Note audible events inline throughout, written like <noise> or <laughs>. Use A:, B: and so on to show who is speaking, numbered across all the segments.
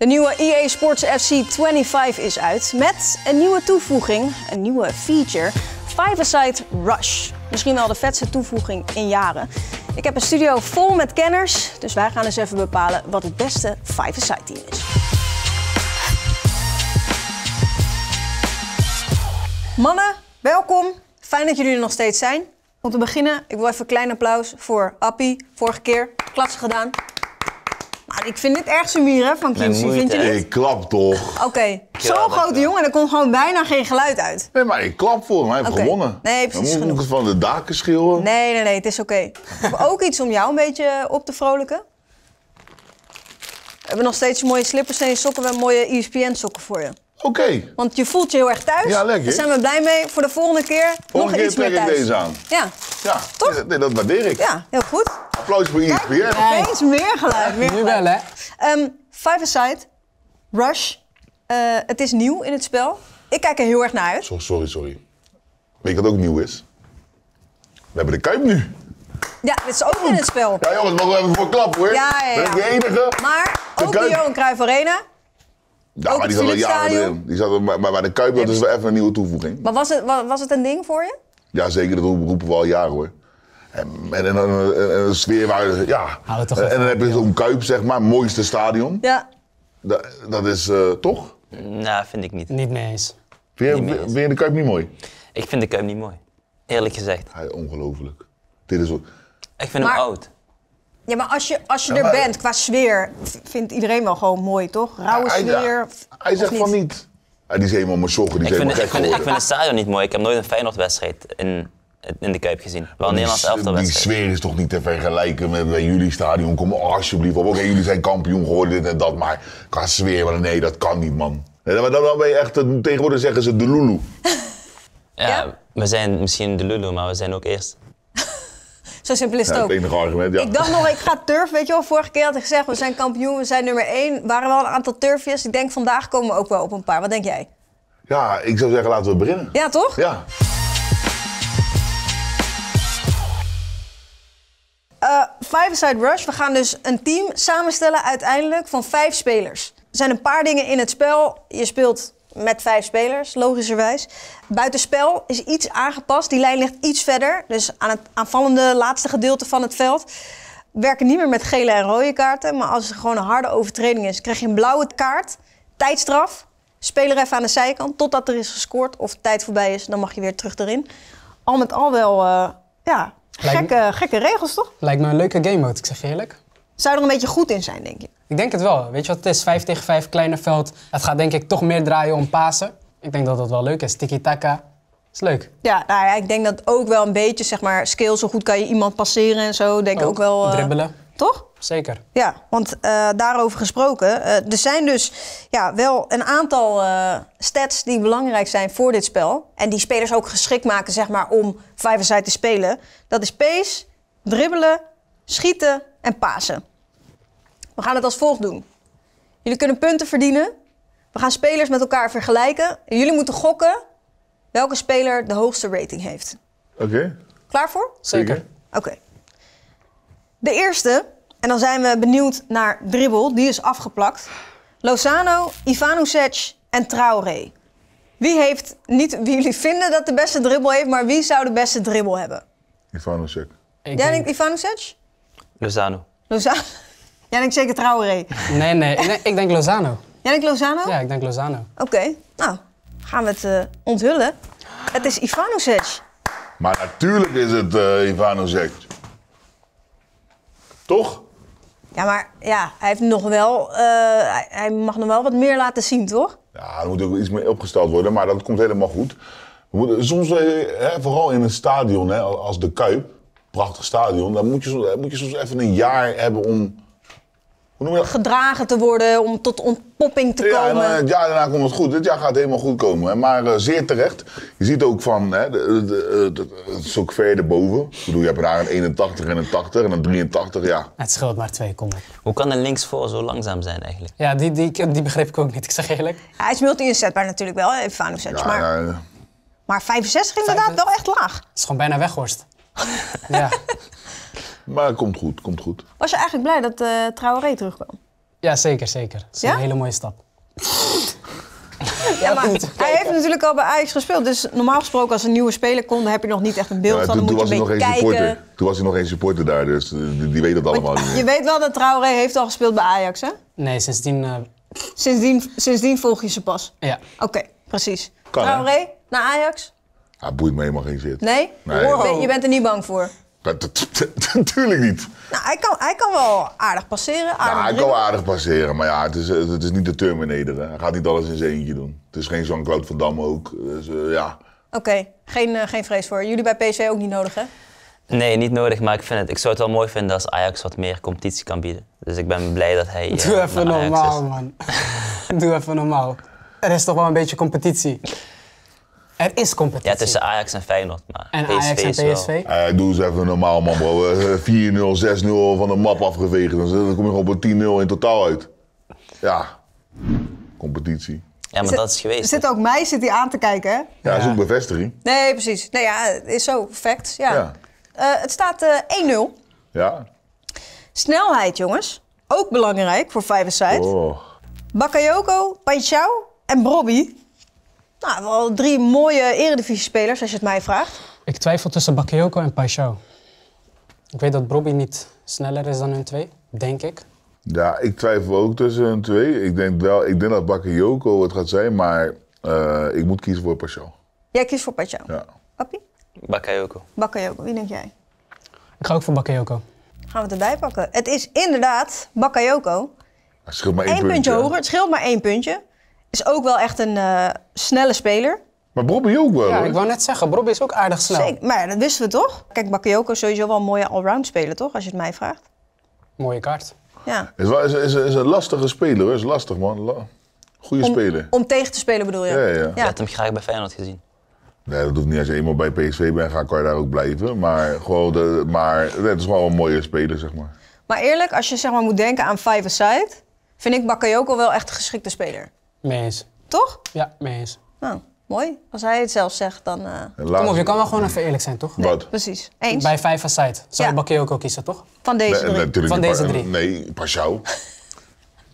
A: De nieuwe EA Sports FC 25 is uit met een nieuwe toevoeging, een nieuwe feature, Five-a-side Rush. Misschien wel de vetste toevoeging in jaren. Ik heb een studio vol met kenners, dus wij gaan eens even bepalen wat het beste Five-a-side team is. Mannen, welkom. Fijn dat jullie er nog steeds zijn. Om te beginnen, ik wil even een klein applaus voor Appie. Vorige keer, klatsen gedaan ik vind dit erg hè van Kimchi, vind je niet? Ik
B: klap toch. Oké,
A: okay. zo'n grote jongen, er komt gewoon bijna geen geluid uit. Nee, maar ik klap voor hem, hij heeft gewonnen. Nee, precies Dan moet,
B: van de daken schillen.
A: Nee, nee, nee, het is oké. ook iets om jou een beetje op te vrolijken? We hebben nog steeds mooie slippers en je sokken. We hebben mooie ESPN-sokken voor je. Oké. Want je voelt je heel erg thuis. Ja, lekker. Daar zijn we blij mee. Voor de volgende keer nog iets meer thuis. ik deze aan. Ja. Ja,
B: toch? Nee, dat waardeer ik. Ja, heel goed. Applaus voor ISPR. Nee,
A: meer geluid. Meer nu wel, hè? Um, ehm, five Aside, Rush. Eh, het is nieuw in het spel. Ik kijk er heel erg naar uit.
B: Sorry, sorry. Weet je wat ook nieuw is? We hebben de Kuip nu.
A: Ja, dit is ook in het spel. Ja jongens, mogen we even voor klap hoor. Ja, ja, Ben ik de enige? Maar ook de Johan Cruijff Arena.
B: Ja, maar die zat al jaren Die maar, maar bij de Kuip, was is wel even een nieuwe toevoeging.
A: Maar was het, was het een ding voor je?
B: Ja, zeker. Dat roepen we al jaren hoor. En, en, eh, eh, een sfeer waar, ja. En dan heb je zo'n Kuip, zeg maar, mooiste stadion. Ja. Dat, dat is eh, toch? Nou, vind ik niet. Niet mee eens. Vind je, vind je de Kuip niet mooi? Ik vind de
C: Kuip niet mooi. Eerlijk gezegd. Hij, ongelooflijk. Dit is ook... Ik vind hem oud.
A: Ja, maar als je, als je er bent, qua sfeer, vindt iedereen wel gewoon mooi, toch? Rauwe sfeer.
B: Hij, zegt van niet. Ja, die is helemaal mijn zorgen, die ik vind, ik vind, ik vind, het stadion niet
C: mooi. Ik heb nooit een Feyenoord-wedstrijd in, in de Kuip gezien. Wel een Nederlands elftal Die
B: sfeer is toch niet te vergelijken met bij jullie stadion? Kom alsjeblieft op. Oké, jullie zijn kampioen geworden, dit en dat. Maar qua sfeer, maar nee, dat kan niet, man. Nee, dan, dan ben je echt, tegenwoordig zeggen ze de Lulu. ja, we zijn misschien de Lulu, maar we zijn ook eerst.
A: Zo simpel is het ook. Ik
B: argument,
C: ja. Ik dacht nog, ik
A: ga turf, weet je wel. Vorige keer had ik gezegd, we zijn kampioen, we zijn nummer één. waren wel een aantal turfjes. Ik denk, vandaag komen we ook wel op een paar. Wat denk jij?
B: Ja, ik zou zeggen, laten we beginnen.
A: Ja, toch? Ja. Eh, Five-side rush. We gaan dus een team samenstellen uiteindelijk van vijf spelers. Er zijn een paar dingen in het spel. Je speelt met vijf spelers, logischerwijs. Buitenspel is iets aangepast. Die lijn ligt iets verder. Dus aan het aanvallende laatste gedeelte van het veld. werken niet meer met gele en rode kaarten. Maar als er gewoon een harde overtreding is, krijg je een blauwe kaart. Tijdstraf. Speler even aan de zijkant totdat er is gescoord of tijd voorbij is. Dan mag je weer terug erin. Al met al wel, eh, ja, gekke, gekke regels toch?
D: Lijkt me een leuke game mode, ik zeg
A: eerlijk zou er een beetje goed in zijn, denk je?
D: Ik denk het wel. Weet je wat het is? Vijf tegen vijf, kleiner veld. Het gaat denk ik toch meer draaien om Pasen. Ik denk dat dat wel leuk is. Tiki-taka. Is leuk.
A: Ja, nou ja, ik denk dat ook wel een beetje, zeg maar, skill. Zo goed kan je iemand passeren en zo. Denk ook, oh, ook wel. Uh, dribbelen. Toch? Zeker. Ja, want eh, daarover gesproken. Eh, er zijn dus ja, wel een aantal stats die belangrijk zijn voor dit spel. En die spelers ook geschikt maken, zeg maar, om vijf te spelen. Dat is pace, dribbelen, schieten en pasen. We gaan het als volgt doen. Jullie kunnen punten verdienen. We gaan spelers met elkaar vergelijken. En jullie moeten gokken welke speler de hoogste rating heeft. Oké. Klaar voor? Zeker. Oké. De eerste, en dan zijn we benieuwd naar dribbel, die is afgeplakt. Lozano, Ivanusec en Traoré. Wie heeft, niet wie jullie vinden dat de beste dribbel heeft, maar wie zou de beste dribbel hebben?
B: Ivanusec. Jij denk...
A: denkt Lozano. Lozano. Jij denkt zeker Traoré. Nee, nee. Ik denk, Lozano. Jij denkt Lozano? Ja, ik denk Lozano. Oké. Nou, gaan we het eh, onthullen. Het is Ivanovic.
B: Maar natuurlijk is het uh, Ivanovic.
A: Toch? Ja, maar ja, hij, heeft nog wel, eh, hij, mag nog wel wat meer laten zien, toch?
B: Ja, er moet ook iets meer opgesteld worden, maar dat komt helemaal goed. We moeten, soms, vooral in een stadion hè, als de Kuip, prachtig stadion, dan moet je, moet je soms even een jaar hebben om
A: gedragen te worden, om tot ontpopping te komen. Ja, nou,
B: het jaar daarna komt het goed. Dit jaar gaat helemaal goed komen. Maar eh, zeer terecht. Je ziet ook van, hè, eh, het is ook verder boven. Ik bedoel, je hebt daar een 81 en een 80 en een 83, ja.
D: Het scheelt maar twee komen.
C: Hoe kan een linksvoor zo langzaam zijn eigenlijk?
D: Ja, die, die, die begreep ik ook niet, ik zeg eerlijk.
A: hij is multi natuurlijk wel, even aan ja, maar... Ja, maar 65 inderdaad, wel echt laag. Het
D: is gewoon bijna weghorst. <laughs> ja. Maar komt goed, komt goed.
A: Was je eigenlijk blij dat uh, Traoré terugkwam?
D: Ja, zeker, zeker. Dat is een hele mooie stap. <laughs>
A: ja, maar <laughs> hij heeft natuurlijk al bij Ajax gespeeld. Dus normaal gesproken, als een nieuwe speler kon, dan heb je nog niet echt een beeld van. Toen, dan toen was hij nog geen supporter.
B: Toen was hij nog geen supporter daar, dus
D: eh, die, weet dat allemaal niet meer. Je
A: weet wel dat Traoré heeft al gespeeld bij Ajax, hè?
D: Nee, sindsdien... Eh,
A: sindsdien, volg je ze pas? Ja. Oké, precies. Traoré, naar Ajax?
B: Ja, boeit me helemaal geen zin. Nee? nee. Je bent
A: er niet bang voor?
B: <laughs> Natuurlijk
A: niet. Nou, hij, kan, hij kan wel aardig passeren. Aardig nou, hij
B: kan wel aardig passeren, maar ja, het is, eh, het is niet de Terminator. Hè. Hij gaat niet alles in zijn eentje doen. Het is geen zo'n Claude van Damme ook. Dus, eh, ja.
A: Oké, geen, eh, geen vrees voor. Jullie bij PSV ook niet nodig, hè?
C: Nee, niet nodig, maar ik, vind het, ik zou het wel mooi vinden als Ajax wat meer competitie kan bieden. Dus ik ben blij dat hij. Uh, Doe even normaal,
D: man. <laughs> Doe even normaal. Er is toch wel een beetje competitie. Er is competitie.
B: Ja, tussen Ajax en Feyenoord.
C: Maar
D: en PSV
B: Ajax en PSV? doe eens even normaal, man, bro. 4-0, eh, 6-0 eh, van de map afgeveegd. Dan kom je gewoon op een 10-0 in totaal uit. Ja, competitie. Ja, maar dat is geweest. Er zitten
A: ook meisjes die aan te kijken, hè?
B: Ja, ja. bevestiging.
A: Nee, precies. Nee, ja, is zo. perfect. ja. ja. Eh, het staat 1-0. Ja. Snelheid, jongens. Ook belangrijk voor Fiverside. Oh. Bakayoko, Paichau en Bobby nou, wel drie mooie eredivisie-spelers, als je het mij vraagt.
D: Ik twijfel tussen Bakayoko en Paixão. Ik weet dat Bobby niet sneller is dan hun twee, denk ik.
B: Ja, ik twijfel ook tussen hun twee. Ik denk, wel, ik denk dat Bakayoko het gaat zijn, maar eh, ik moet kiezen voor Paixão.
A: Jij kiest voor Paixão? Ja. Papi?
D: Bakayoko.
A: Bakayoko, wie denk jij?
D: Ik ga ook voor Bakayoko.
A: Gaan we het erbij pakken. Het is inderdaad Bakayoko.
B: Het scheelt maar één puntje. puntje hoger,
A: het scheelt maar één puntje. Is ook wel echt een eh, snelle speler.
B: Maar Bobby ook wel. Ja, ik wou net zeggen,
A: Bobby is ook aardig snel. maar dat wisten we toch? Kijk, Bakayoko is sowieso wel een mooie allround speler, toch? Als je het mij vraagt. Mooie kaart. Ja.
B: Is, is, is, is een lastige speler, hoor. Is lastig, man. Goede speler.
A: Om tegen te spelen bedoel je? Ja, ja. ja.
B: Je graag bij Feyenoord gezien. Nee, dat hoeft niet. Als je eenmaal bij PSV bent, ga, kan je daar ook blijven. Maar, gewoon de, maar het is wel een mooie speler, zeg maar.
A: Maar eerlijk, als je zeg maar, moet denken aan five-a-side... vind ik Bakayoko wel echt een geschikte speler. Mees. Toch?
D: Ja, mees.
A: Nou, mooi. Als hij het zelf zegt, dan... Eh,
D: Kom op, je kan wel gewoon even
A: eerlijk zijn, toch? Wat? Precies. Eens. Bij
D: vijf site zou je ook kiezen, toch?
A: Van deze drie. Van deze drie.
B: Nee, Pashao.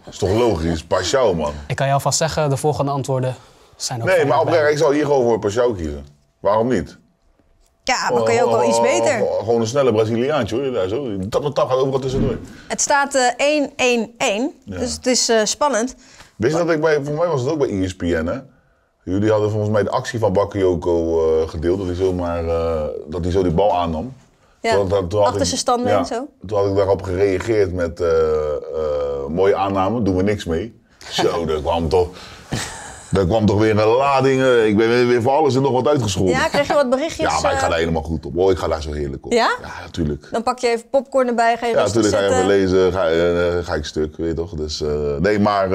B: Dat is toch logisch? Pashao,
D: man. Ik kan jou vast zeggen, de volgende antwoorden zijn ook... Nee, maar oprecht, ik
B: zou hier gewoon voor kiezen. Waarom niet?
A: Ja, maar kan je ook oh, wel iets oh, oh, beter.
B: Gewoon een snelle Braziliaantje hoor. Daar zo. Tap, dat gaat overal tussendoor.
A: Het staat 1-1-1, eh, dus het is eh, spannend.
B: Wist je dat ik bij, voor mij was het ook bij ESPN, hè? Jullie hadden volgens mij de actie van Bakayoko uh, gedeeld, dat hij, zomaar, eh, dat hij zo die bal aannam. Ja, toen, dat, achter zijn standen en zo. Toen had ik daarop gereageerd met eh, mooie aanname, doen we niks mee. Zo, dat <laughs> kwam toch... Daar kwam toch weer een lading. Ik ben weer voor alles en nog wat uitgescholden. Ja, krijg
A: je wat berichtjes? Ja, maar ik ga
B: daar helemaal goed op. Oh, ik ga daar zo heerlijk op. Ja? Ja, natuurlijk.
A: Dan pak je even popcorn erbij, ga je Ja, natuurlijk ga je even
B: lezen, ga, ga ik stuk, weet je toch. Dus, nee, maar...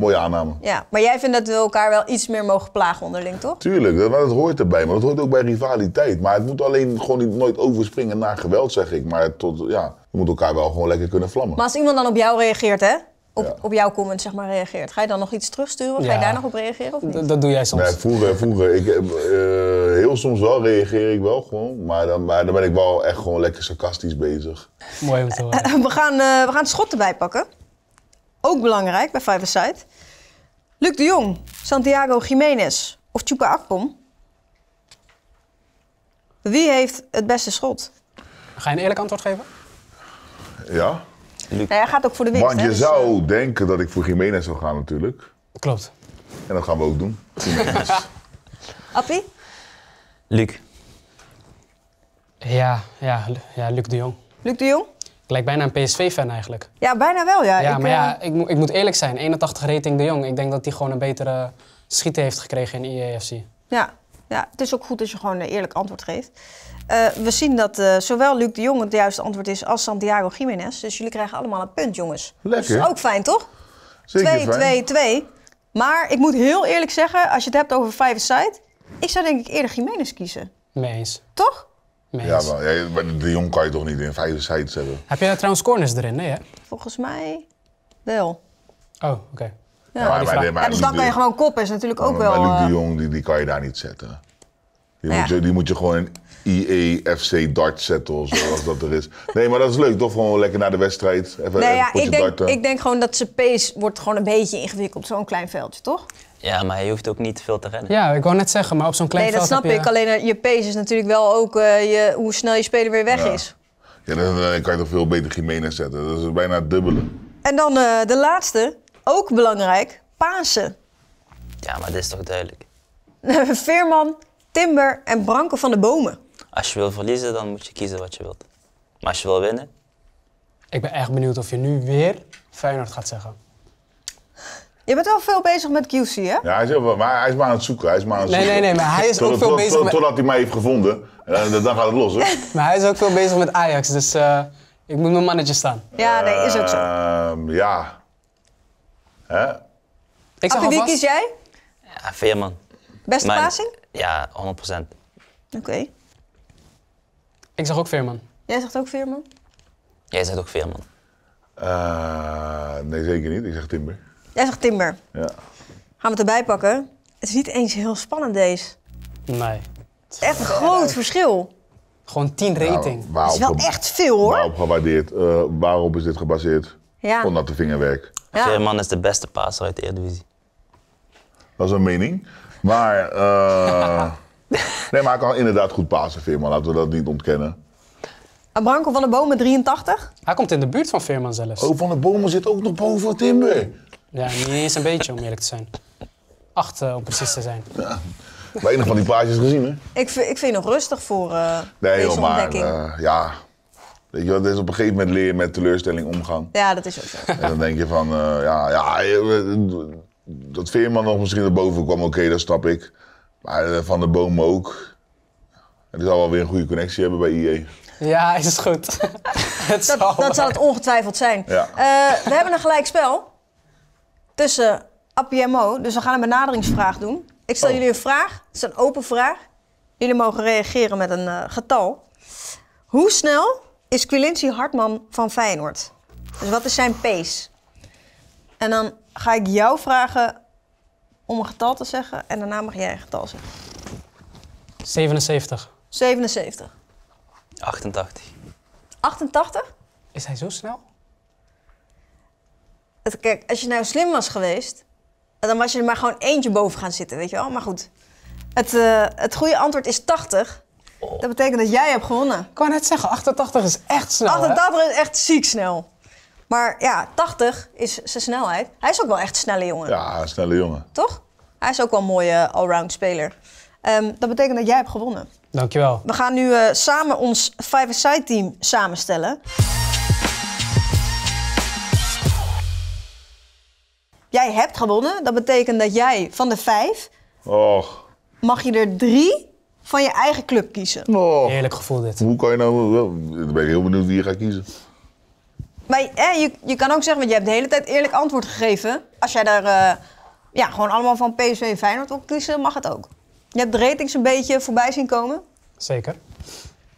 B: Mooie aanname.
A: Ja, maar jij vindt dat we elkaar wel iets meer mogen plagen onderling, toch?
B: Tuurlijk, dat, hoort erbij. Maar dat hoort ook bij rivaliteit. Maar het moet alleen gewoon niet, nooit overspringen naar geweld, zeg ik. Maar tot, ja, je moet elkaar wel gewoon lekker kunnen vlammen. Maar
A: als iemand dan op jou reageert, hè? Op, op jouw comment zeg maar reageert. Ga je dan nog iets terugsturen? Ga je daar nog op reageren of niet?
B: dat doe jij soms. Nee, vroeger, vroeger. Ik, eh, eh, heel soms wel reageer ik wel gewoon. Maar dan, maar dan ben ik wel echt gewoon lekker sarcastisch bezig.
D: Mooi om te
A: <laughs> we, gaan, uh, we gaan het schot erbij pakken. Ook belangrijk bij Five Side. Luc de Jong, Santiago Jiménez of Chupa Akpom. Wie heeft het beste schot? Ga je een eerlijk antwoord geven?
B: Ja. Nou, hij gaat ook voor de winst. Want je dus, zou eh, denken dat ik voor Jiménez zou gaan natuurlijk. Klopt. En dat gaan we ook doen.
A: <laughs> Appie?
B: Luc.
D: Ja, ja, ja, Luc de Jong. Luc de Jong? lijkt bijna een PSV-fan eigenlijk. Ja, bijna wel, ja. Ja, ik, maar ja, eh, ik, ik, moet eerlijk zijn. 81 rating de Jong. Ik denk dat hij gewoon een betere schieten heeft gekregen in IAFC. E
A: ja, ja, het is ook goed dat je gewoon een eerlijk antwoord geeft. Eh, we zien dat eh, zowel Luc de Jong het juiste antwoord is als Santiago Jiménez. Dus jullie krijgen allemaal een punt, jongens. Lekker. Dat is ook fijn, toch? Zeker 2, 2, 2. Maar ik moet heel eerlijk zeggen, als je het hebt over vijf side, ik zou denk ik eerder Jiménez kiezen. Meens. Toch? Ja, maar,
B: maar de Jong kan je toch niet in vijf sites hebben?
A: Heb jij
D: nou trouwens corners erin? Nee, hè?
A: Volgens mij wel. Oh, oké.
B: Ja. maar, maar, dus dan kan je
A: gewoon koppen, is natuurlijk ook wel... Maar Luc de eh,
B: Jong, die, die kan je daar niet zetten. Die, ja. moet je, die, moet, je, gewoon een IEFC dart zetten of zo, <laughs> als dat er is. Nee, maar dat is leuk toch? Gewoon lekker naar de wedstrijd. Even, nou ja, ik, denk, ik
A: denk, gewoon dat zijn pace wordt gewoon een beetje ingewikkeld zo'n klein veldje, toch?
D: Ja, maar je hoeft ook niet veel te rennen. Ja, ik wou net zeggen, maar op zo'n klein veldje. Nee, dat snap
A: ik. Alleen eh, je pace is natuurlijk wel ook eh, je, hoe snel je speler weer weg is.
B: Ja, dan, kan je toch veel beter Jiménez zetten. Dat is bijna het dubbele.
A: En dan eh, de laatste, ook belangrijk, Pasen.
B: Ja, maar dit is toch duidelijk?
A: <laughs> Veerman Timber en Branko van de Bomen.
C: Als je wil verliezen, dan moet je kiezen wat je wilt. Maar als je wil winnen...
D: Ik ben echt benieuwd of je nu weer Feyenoord gaat zeggen.
A: Je bent wel veel bezig met QC, hè?
B: Ja, hij is, maar hij is maar aan het zoeken. Hij is maar aan het nee, zoeken.
A: nee, nee, maar hij is ook veel bezig
B: met... Totdat hij mij heeft gevonden. En eh, dan, gaat het los, hè?
D: <laughs> maar hij is ook veel bezig met Ajax, dus eh, ik moet mijn mannetje staan. Ja, nee, is ook zo.
B: Uh, ja. Hè?
D: Ik wie kies jij?
C: Ja, Veerman. Beste passing? Ja, 100 procent.
A: Oké.
D: Ik zag ook Veerman.
A: Jij zegt ook Veerman?
B: Jij zegt ook Veerman. Uh, nee, zeker niet. Ik zeg Timber.
A: Jij zegt Timber. Ja. Gaan we het erbij pakken. Het is niet eens heel spannend deze. Nee. Het is Echt een groot verschil.
D: Gewoon 10 rating. Ja, dat is wel echt veel hoor. Waarop
B: gewaardeerd? Eh, waarop is dit gebaseerd? Ja. Omdat de vingerwerk. Ja. Veerman is de beste passer uit de Eredivisie. Dat is een mening. Maar, uh, <laughs> nee, maar hij kan inderdaad goed pasen, Veerman. Laten we dat niet ontkennen.
A: En eh, Branko van der Bomen, 83?
D: Hij komt in de buurt van Veerman zelfs. Oh, van der Bomen zit ook nog boven Timber. Ja, niet eens een beetje, om eerlijk te zijn. Acht, eh, om precies te zijn. Ja.
B: Weinig van die plaatjes gezien,
A: hè? Ik, ik vind het nog rustig voor uh, nee, deze joh, maar,
B: ja, Weet je, dat is op een gegeven moment leer met teleurstelling omgaan.
A: Ja, dat is ook zo. En
B: dan denk je van, ja, ja, dat Veerman nog misschien naar boven kwam, oké, dan dat snap ik. Maar eh, Van de Boom ook. En die zal wel weer een goede connectie hebben bij IE.
A: Ja, is goed.
D: <laughs> dat, zal dat, zal het
A: ongetwijfeld zijn. Eh, we hebben een gelijkspel tussen APMO. Dus we gaan een benaderingsvraag doen. Ik stel oh. jullie een vraag. Het is een open vraag. Jullie mogen reageren met een eh, getal. Hoe snel is Quilincy Hartman van Feyenoord? Dus wat is zijn pace? En dan ga ik jou vragen om een getal te zeggen en daarna mag jij een getal zeggen.
D: 77.
A: 77.
D: 88.
A: 88? Is hij zo snel? kijk, als je nou slim was geweest, dan was je er maar gewoon eentje boven gaan zitten, weet je wel? Maar goed, het, eh, het goede antwoord is 80. Dat betekent dat jij hebt gewonnen. Ik kan net zeggen, 88 is echt snel. 88 is echt ziek snel. Maar ja, 80 is zijn snelheid. Hij is ook wel echt een snelle jongen.
B: Ja, een snelle jongen.
A: Toch? Hij is ook wel een mooie allround speler. Ehm, dat betekent dat jij hebt gewonnen.
D: Dankjewel. We
A: gaan nu eh, samen ons 5-a-side team samenstellen. Jij hebt gewonnen. Dat betekent dat jij van de vijf... Mag je er drie van je eigen club kiezen. Oh.
B: Heerlijk gevoel dit. Hoe kan je nou... Dan ben ik heel benieuwd wie je gaat kiezen.
A: Maar eh, je, je kan ook zeggen, want je hebt de hele tijd eerlijk antwoord gegeven. Als jij daar eh, ja, gewoon allemaal van PSV en Feyenoord op kiezen, mag het ook. Je hebt de ratings een beetje voorbij zien komen. Zeker.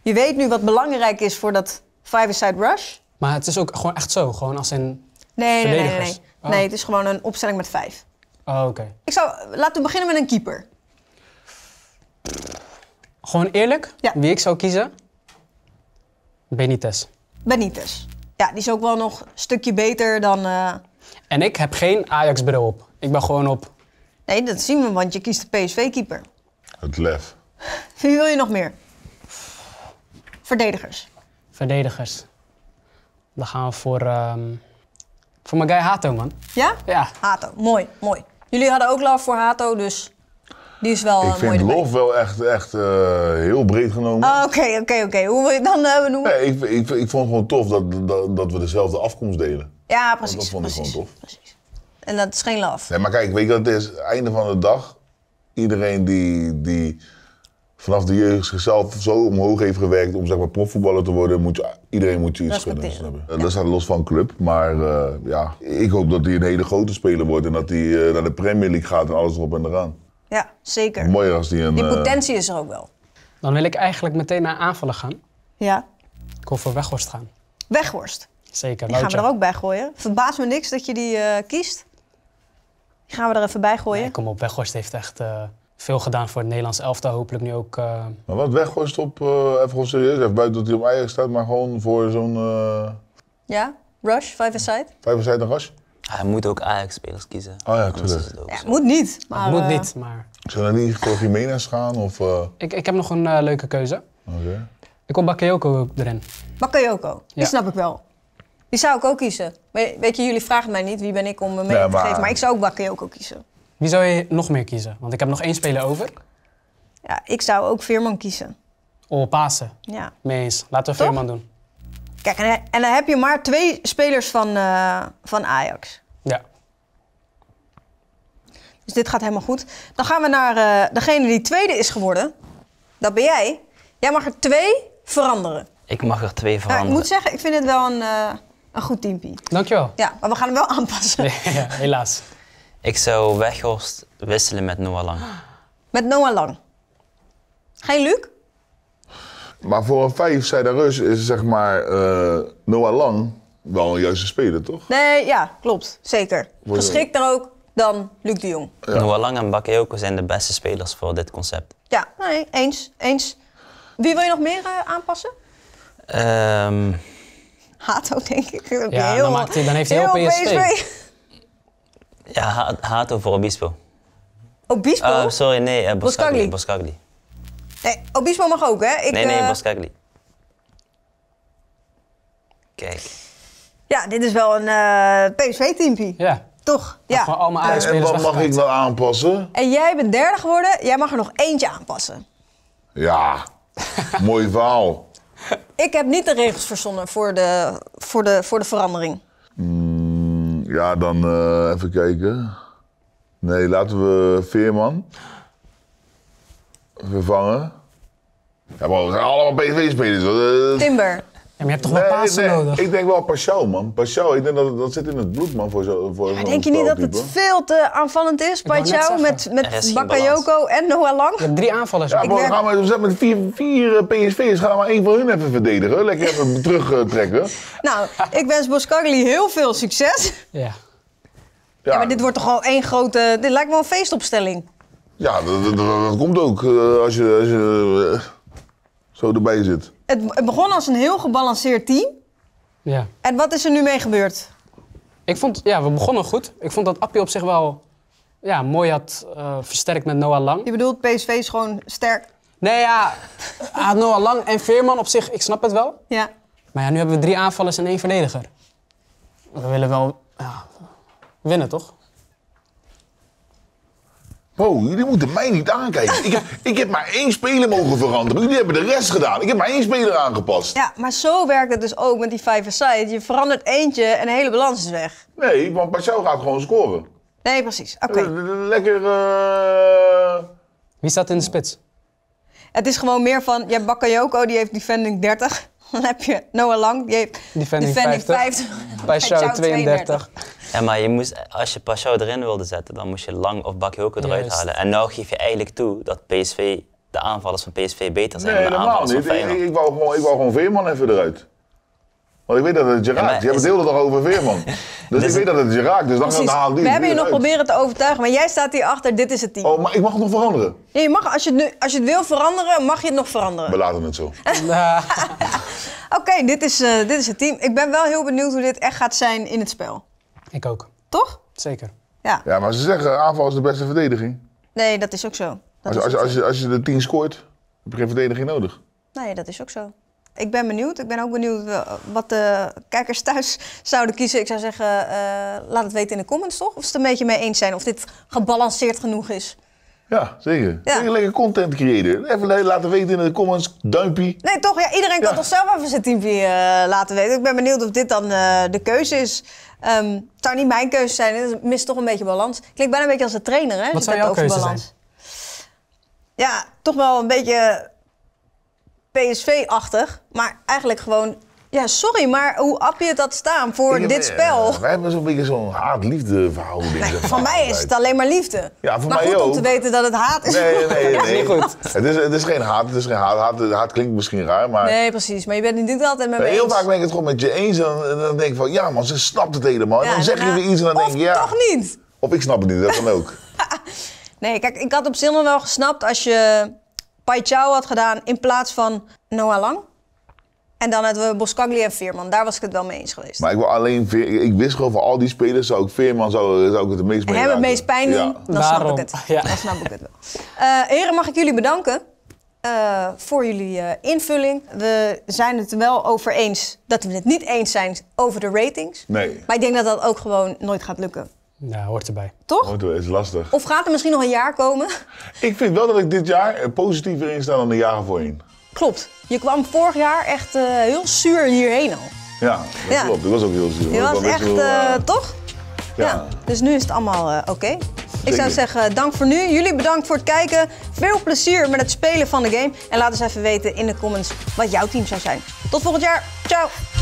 A: Je weet nu wat belangrijk is voor dat five-side rush.
D: Maar het is ook gewoon echt zo, gewoon als een
A: Nee, nee, nee, nee. Oh. Nee, het is gewoon een opstelling met vijf. Oh, oké. Ik zou... Laten we beginnen met een keeper.
D: Gewoon eerlijk? Ja. Wie ik zou kiezen? Benitez.
A: Benitez ja, die is ook wel nog een stukje beter dan... Eh, en ik heb geen Ajax-bril op. Ik ben gewoon op... Nee, dat zien we, want je kiest de PSV-keeper. Het lef. Wie wil je nog meer? Verdedigers.
D: Verdedigers. Dan gaan we voor... Ehm, voor mijn guy Hato, man.
A: Ja? Ja. Hato, mooi, mooi. Jullie hadden ook love voor Hato, dus die is wel Ik eh, vind lof
B: wel echt, echt eh, heel breed genomen.
A: Ah, oké, oké, oké. Hoe wil je het dan eh, noemen? Nee,
B: ik, ik, ik, vond het gewoon tof dat, dat, dat, we dezelfde afkomst delen.
A: Ja, precies. Dat, dat vond ik precies, gewoon tof. Precies. En dat is geen laf.
B: Nee, maar kijk, weet je wat het is? Einde van de dag, iedereen die, die vanaf de jeugd zichzelf zo omhoog heeft gewerkt om zeg maar profvoetballer te worden, moet je, iedereen moet je iets kunnen Ja. Dat staat los van club, maar ja, ik hoop dat hij een hele grote speler wordt en dat hij naar de Premier League gaat en alles erop en eraan.
A: Ja, zeker. Mooier
B: als die een... Die eh, potentie
A: is er ook wel.
D: Dan wil ik eigenlijk meteen naar aanvallen gaan. Ja. Ik wil voor Weghorst gaan.
A: Weghorst?
D: Zeker, Die gaan we er ook
A: bij gooien. verbaas me niks dat je die eh, kiest. Die gaan we er even bij gooien. Nee,
D: kom op, Weghorst heeft echt eh, veel gedaan voor het Nederlands elftal. Hopelijk nu ook...
B: Maar wat Weghorst op, even gewoon serieus, even buiten dat hij op eigen staat, maar gewoon voor zo'n...
A: Ja, rush, five-a-side.
B: Five-a-side en rush? Hij moet ook Ajax-spelers kiezen. Oh ja, tuurlijk.
D: Het
A: moet niet. Maar, moet eh, niet, maar...
B: Zullen we niet voor Jiménez gaan? Of, eh?
A: ik, ik
D: heb nog een eh, leuke keuze. Oké. Ik kom Bakayoko erin.
A: Bakayoko, die snap ik wel. Die zou ik ook kiezen. Weet je, jullie vragen mij niet wie ben ik om me mee te geven, maar ik zou ook Bakayoko kiezen.
D: Wie zou je nog meer kiezen? Want ik heb nog één speler over.
A: Ja, ik zou ook Veerman kiezen.
D: Oh, Pasen. Ja. eens, Laten we Veerman doen.
A: Kijk, en, en, dan heb je maar twee spelers van, eh, van Ajax. Ja. Dus dit gaat helemaal goed. Dan gaan we naar eh, degene die tweede is geworden. Dat ben jij. Jij mag er twee veranderen.
C: Ik mag er twee nou, veranderen. Ja, ik
A: moet zeggen, ik vind het wel een, uh, een goed teampie. Dankjewel. Ja, maar we gaan hem wel aanpassen.
C: <laughs> helaas. Ik zou Weghorst wisselen met Noah Lang.
A: Met Noah Lang. Geen Luc?
B: Maar voor een de Rus is zeg maar eh, Noah Lang wel een juiste speler, toch?
A: Nee, ja, klopt. Zeker. Geschikter ook dan Luc de Jong.
C: Noah Lang en Bakayoko zijn de beste spelers voor dit concept.
A: Ja, nee, eens. eens. Wie wil je nog meer eh, aanpassen?
C: Ehm,
A: Hato, denk ik. Ja, dan, maakt hij, dan heeft hij heel, PSV.
C: Ja, Hato voor Obispo. Obispo? Oh, sorry, nee, uh,
A: Nee, eh, Obispo mag ook, hè? Ik, nee, nee, eh,
C: Baskagli.
B: Kijk.
A: Ja, dit is wel een eh, PSV-teampie. Ja. Toch? Ja. allemaal
D: En wat
B: mag ik wel nou aanpassen?
A: En jij bent derde geworden. Jij mag er nog eentje aanpassen.
B: Ja, <laughs> mooi verhaal.
A: Ik heb niet de regels verzonnen voor de, voor de, voor de verandering.
B: Mm, ja, dan even kijken. Nee, laten we Veerman vervangen. Ja, we zijn allemaal PSV-spelers.
A: Timber.
D: maar je hebt toch wel Pasen nodig?
B: Ik denk wel Paschal, man. Paschal, ik denk dat dat zit in het bloed, man. Voor zo, voor denk je niet dat het
A: veel te aanvallend is? Paschal met, met Bakayoko en Noah Lang? drie aanvallers. we gaan maar,
B: we met vier, vier eh, PSV'ers. Gaan we maar één van hun even verdedigen. Lekker even <laughs> terugtrekken.
A: Nou, ik wens Boscarli heel veel succes. Ja. ja. maar dit wordt toch al één grote... Dit lijkt wel een feestopstelling.
B: Ja, dat, dat, komt ook eh, als je, als je eh, zo erbij zit.
A: Het, begon als een heel gebalanceerd team. Ja. En wat is er nu mee gebeurd? Ik vond, ja, we begonnen goed. Ik vond dat Appie op zich wel
D: ja, mooi had eh, versterkt met Noah Lang. Je bedoelt, PSV is gewoon sterk? Nee, ja, ah, Noah Lang en Veerman op zich, ik snap het wel. Ja. Maar ja, nu hebben we drie aanvallers en één verdediger. We willen wel ja, winnen, toch?
B: jullie moeten mij niet aankijken. Ik heb, ik heb maar één speler mogen veranderen. Jullie hebben de rest gedaan. Ik heb maar één speler aangepast.
A: Ja, maar zo werkt het dus ook met die five side. Je verandert eentje en de hele balans is weg. Nee, want Pashao gaat gewoon scoren. Nee, precies. Oké. Eh, eh,
D: lekker. Eh, Wie staat in de spits?
A: Het is gewoon meer van, je hebt Bakayoko, die heeft defending 30. <laughs> Dan heb je Noah Lang, die heeft defending, defending 50. Bij 32.
C: Ja, maar je moest, als je Pashao erin wilde zetten, dan moest je Lang of Bakayoko eruit halen. En nou geef je eigenlijk toe dat PSV, de aanvallers van PSV beter zijn nee, dan de aanvallers niet. van Feyenoord. Ik, ik,
B: wou gewoon, ik wou gewoon Veerman even eruit. Want ik weet dat het je raakt. je hebt het hele toch over Veerman. <laughs> Dus, dus ik weet dat het je raakt. Dus dan gaan haal die. We hebben je nog
A: proberen te overtuigen, maar jij staat hier achter. Dit is het team. Oh, maar ik mag het nog veranderen. je mag, als, je het nu, als je het wil veranderen, mag je het nog veranderen. We
D: laten het zo. <laughs>
A: <laughs> Oké, dit, is, eh, dit is het team. Ik ben wel heel benieuwd hoe dit echt gaat zijn in het spel. Ik ook. Toch? Zeker. Ja.
D: ja, maar ze
B: zeggen aanval is de beste verdediging.
A: Nee, dat is ook zo. als,
B: als, als, je, als je de 10 scoort, heb je geen verdediging nodig.
A: Nee, dat is ook zo. Ik ben benieuwd. Ik ben ook benieuwd wat de kijkers thuis <laughs> zouden kiezen. Ik zou zeggen, eh, laat het weten in de comments toch? Of ze het een beetje mee eens zijn. Of dit gebalanceerd genoeg is.
B: Ja, zeker. Ja. Lekker, lekker content creëren. Even laten weten in de comments. Duimpje.
A: Nee, toch? Ja, iedereen kan toch zelf even zijn teamje eh, laten weten. Ik ben benieuwd of dit dan eh, de keuze is. Um, ehm, het zou niet mijn keuze zijn. Het mist toch een beetje balans. Klinkt bijna een beetje als een trainer, hè? Wat zou jouw keuze balans. Ja, toch wel een beetje PSV-achtig. Maar eigenlijk gewoon ja, sorry, maar hoe app je dat staan voor dit eh, spel?
B: wij hebben zo'n dus beetje zo'n haat-liefde verhouding. van mij
A: is het alleen maar liefde. Ja, voor maar goed om te weten dat het haat is. Nee, nee, <laughs> nee. nee. Goed.
B: Het, is, het is geen haat, het is geen haat. Haat, haat klinkt misschien raar, maar...
A: Nee, precies. Maar je bent het niet altijd met me. Heel vaak
B: ben ik het gewoon met je eens en dan denk ik van... Ja man, ze snapt het helemaal. Ja, dan zeg je weer iets en dan denk ik... ja... toch niet. Of ik snap het niet, dat kan ook. <laughs>
A: nee, kijk, ik had op zich wel gesnapt als je Pai Chao had gedaan in plaats van Noah Lang. En dan hadden we Boscagli en Veerman. Daar was ik het wel mee eens geweest.
B: Maar ik, wil alleen, ik wist gewoon van al die spelers zou ik Veerman zou, zou ik het, het meest mee hebben het meest pijn doen, ja. dan
A: Waarom? snap ik het. Dan snap ik het wel. Uh, heren, mag ik jullie bedanken eh, voor jullie eh, invulling. We zijn het wel over eens dat we het niet eens zijn over de ratings. Nee. Maar ik denk dat dat ook gewoon nooit gaat lukken.
D: Nou, hoort erbij.
A: Toch? Hoort
B: erbij, is lastig.
A: Of gaat er misschien nog een jaar komen?
B: Ik vind wel dat ik dit jaar positiever in sta dan de jaren voorheen.
A: Klopt. Je kwam vorig jaar echt eh, heel zuur hierheen al.
B: Ja, dat ja. klopt. Dat was ook heel zuur. Je was echt, eh, eh, toch? Ja.
A: Dus nu is het allemaal oké. Ik zou zeggen, dank voor nu. Jullie bedankt voor het kijken. Veel plezier met het spelen van de game. En laat eens even weten in de comments wat jouw team zou zijn. Tot volgend jaar. Ciao.